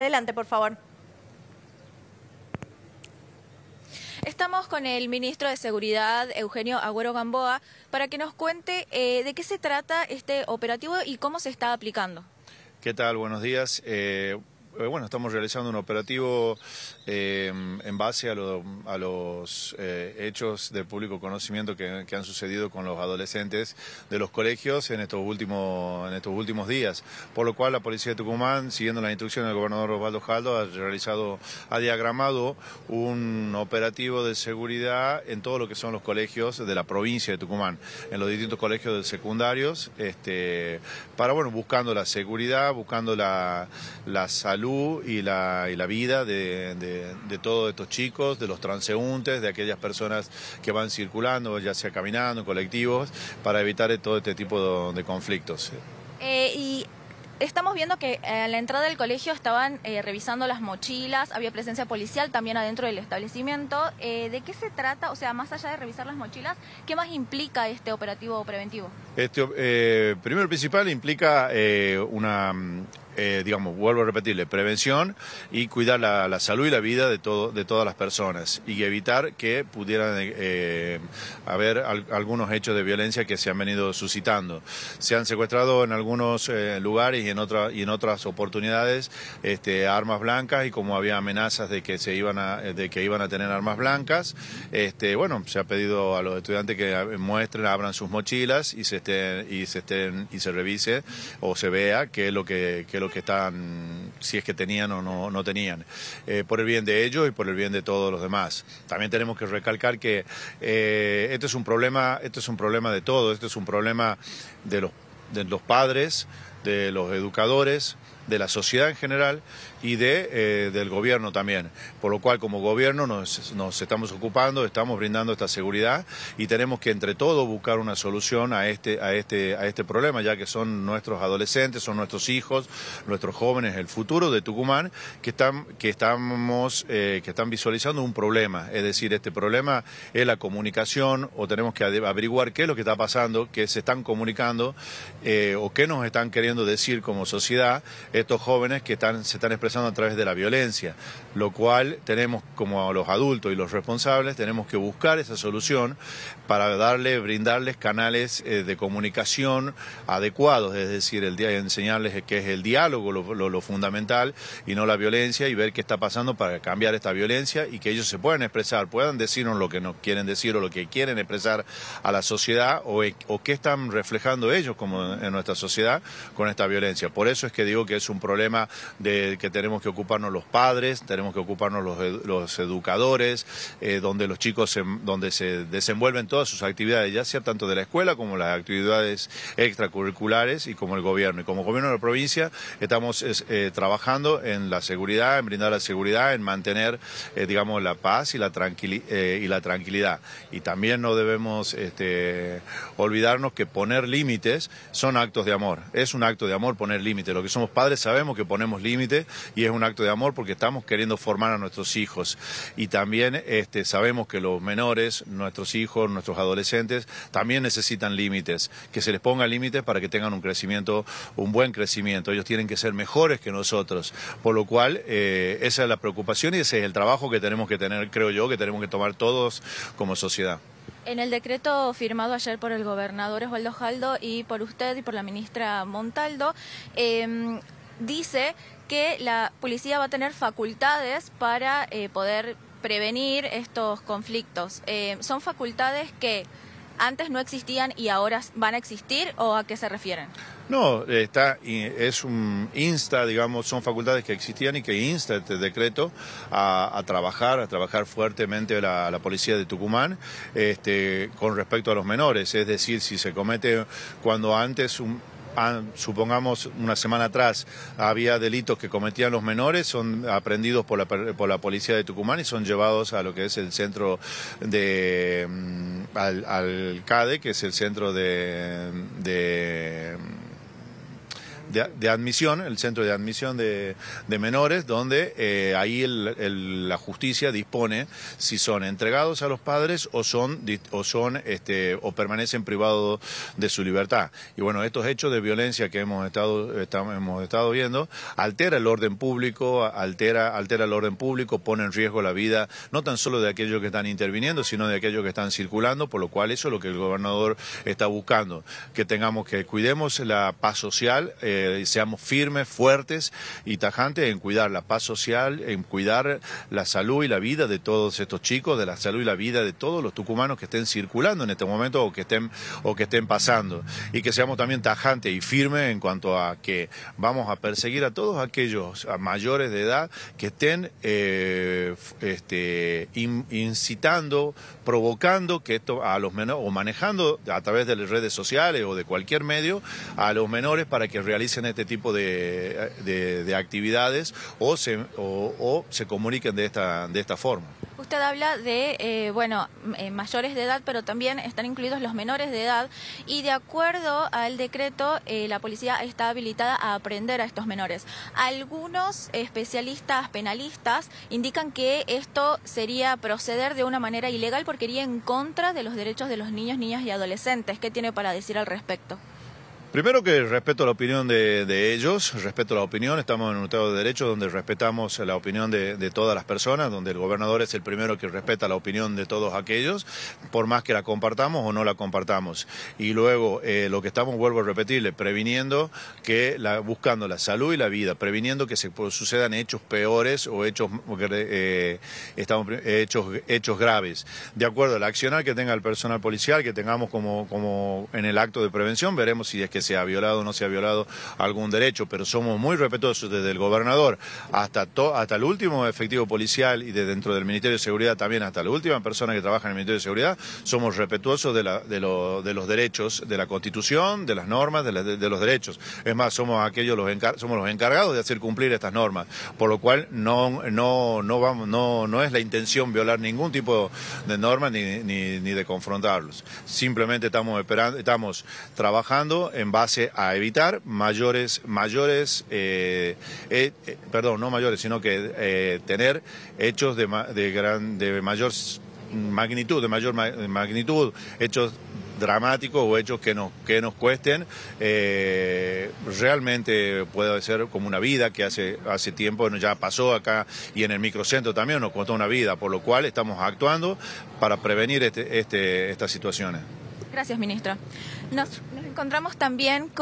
Adelante, por favor. Estamos con el ministro de Seguridad, Eugenio Agüero Gamboa, para que nos cuente eh, de qué se trata este operativo y cómo se está aplicando. ¿Qué tal? Buenos días. Eh, eh, bueno, estamos realizando un operativo eh, en base a, los eh, hechos de público conocimiento que, han sucedido con los adolescentes de los colegios en estos, últimos, en estos últimos días. Por lo cual la Policía de Tucumán, siguiendo las instrucciones del gobernador Osvaldo Jaldo, ha realizado, ha diagramado un operativo de seguridad en todo lo que son los colegios de la provincia de Tucumán, en los distintos colegios de secundarios, este, para, bueno, buscando la seguridad, buscando la salud y la, y la vida de, todos estos chicos, de los transeúntes, de aquellas personas que van circulando, ya sea caminando, colectivos, para evitar todo este tipo de, conflictos. Eh, y estamos viendo que eh, a la entrada del colegio estaban eh, revisando las mochilas, había presencia policial también adentro del establecimiento. ¿De qué se trata? O sea, más allá de revisar las mochilas, ¿qué más implica este operativo preventivo? Este, eh, primero el principal implica eh, una, mm, eh, digamos, vuelvo a repetirle, prevención y cuidar la, salud y la vida de, todo, de todas las personas y evitar que pudieran eh, haber algunos hechos de violencia que se han venido suscitando. Se han secuestrado en algunos lugares y en, otra, y en otras oportunidades este, armas blancas y como había amenazas de que, se iban, a, de que iban a tener armas blancas, este, bueno, se ha pedido a los estudiantes que muestren, abran sus mochilas y se y se y se revise o se vea qué es lo que, lo que están, si es que tenían o no, tenían, eh, por el bien de ellos y por el bien de todos los demás. También tenemos que recalcar que este es un problema, es un problema de todo, este es un problema de los, de los padres, de los educadores, de la sociedad en general y de, eh, del gobierno también. Por lo cual, como gobierno, nos, estamos ocupando, estamos brindando esta seguridad y tenemos que entre todos buscar una solución a este, a, este, a este problema, ya que son nuestros adolescentes, son nuestros hijos, nuestros jóvenes, el futuro de Tucumán, que, están, que, estamos, eh, que están visualizando un problema. Es decir, este problema es la comunicación o tenemos que averiguar qué es lo que está pasando, qué se están comunicando eh, o qué nos están queriendo decir como sociedad estos jóvenes que están, se están expresando a través de la violencia, lo cual tenemos como los adultos y los responsables, tenemos que buscar esa solución para darle, brindarles canales eh, de comunicación adecuados, es decir, el día enseñarles que es el diálogo lo, fundamental y no la violencia y ver qué está pasando para cambiar esta violencia y que ellos se puedan expresar, puedan decirnos lo que nos quieren decir o lo que quieren expresar a la sociedad o, o qué están reflejando ellos como en nuestra sociedad con esta violencia. Por eso es que digo que es un problema de que tenemos que ocuparnos los padres, tenemos que ocuparnos los, educadores, eh, donde los chicos se, donde se desenvuelven todas sus actividades, ya sea tanto de la escuela como las actividades extracurriculares y como el gobierno. Y como gobierno de la provincia estamos eh, trabajando en la seguridad, en brindar la seguridad, en mantener, eh, digamos, la paz y la, tranquilidad. Y también no debemos este, olvidarnos que poner límites son actos de amor. Es un acto de amor poner límites. Lo que somos padres sabemos que ponemos límites y es un acto de amor porque estamos queriendo formar a nuestros hijos. Y también este, sabemos que los menores, nuestros hijos, nuestros adolescentes, también necesitan límites, que se les ponga límites para que tengan un crecimiento, un buen crecimiento. Ellos tienen que ser mejores que nosotros. Por lo cual, eh, esa es la preocupación y ese es el trabajo que tenemos que tener, creo yo, que tenemos que tomar todos como sociedad. En el decreto firmado ayer por el gobernador Osvaldo Jaldo y por usted y por la ministra Montaldo, em, dice que la policía va a tener facultades para eh, poder prevenir estos conflictos. Eh, ¿Son facultades que antes no existían y ahora van a existir o a qué se refieren? No, está, es un insta, digamos, son facultades que existían y que insta este decreto a, trabajar, a trabajar fuertemente la, la, policía de Tucumán este, con respecto a los menores. Es decir, si se comete cuando antes un, supongamos una semana atrás, había delitos que cometían los menores, son aprendidos por la, por la policía de Tucumán y son llevados a lo que es el centro de... Mm, al, CADE, que es el centro de de, admisión, el centro de admisión de, menores, donde eh, ahí la justicia dispone si son entregados a los padres o son o son este, o permanecen privados de su libertad. Y bueno, estos hechos de violencia que hemos estado hemos estado viendo altera el orden público, altera altera el orden público, pone en riesgo la vida no tan solo de aquellos que están interviniendo, sino de aquellos que están circulando, por lo cual eso es lo que el gobernador está buscando, que tengamos que cuidemos la paz social eh, seamos firmes, fuertes y tajantes en cuidar la paz social, en cuidar la salud y la vida de todos estos chicos, de la salud y la vida de todos los tucumanos que estén circulando en este momento o que estén, o que estén pasando. Y que seamos también tajantes y firmes en cuanto a que vamos a perseguir a todos aquellos mayores de edad que estén eh, este, incitando, provocando que esto a los menores, o manejando a través de las redes sociales o de cualquier medio, a los menores para que realicen en este tipo de, actividades o se, o, se comuniquen de esta, de esta forma. Usted habla de, eh, bueno, eh, mayores de edad, pero también están incluidos los menores de edad y de acuerdo al decreto, eh, la policía está habilitada a aprender a estos menores. Algunos especialistas penalistas indican que esto sería proceder de una manera ilegal porque iría en contra de los derechos de los niños, niñas y adolescentes. ¿Qué tiene para decir al respecto? Primero que respeto la opinión de, ellos, respeto la opinión, estamos en un Estado de Derecho donde respetamos la opinión de, todas las personas, donde el gobernador es el primero que respeta la opinión de todos aquellos, por más que la compartamos o no la compartamos. Y luego eh, lo que estamos, vuelvo a repetirle, previniendo que, buscando la salud y la vida, previniendo que se sucedan hechos peores o hechos, eh, hechos, hechos graves. De acuerdo al accionar que tenga el personal policial, que tengamos como, como en el acto de prevención, veremos si es que se ha violado o no se ha violado algún derecho, pero somos muy respetuosos desde el gobernador hasta, hasta el último efectivo policial y de dentro del Ministerio de Seguridad también hasta la última persona que trabaja en el Ministerio de Seguridad, somos respetuosos de, los derechos, de la Constitución, de las normas, de, los derechos. Es más, somos aquellos los somos los encargados de hacer cumplir estas normas, por lo cual no, es la intención violar ningún tipo de norma ni, de confrontarlos. Simplemente estamos esperando, estamos trabajando en base a evitar mayores, mayores, eh, eh, eh, perdón, no mayores, sino que tener hechos de, gran, de mayor magnitud, de mayor magnitud, hechos dramáticos o hechos que nos, que nos cuesten, realmente puede ser como una vida que hace, hace tiempo ya pasó acá y en el microcentro también nos costó una vida, por lo cual estamos actuando para prevenir este, este, estas situaciones. Gracias, ministro. Nos, nos encontramos también con...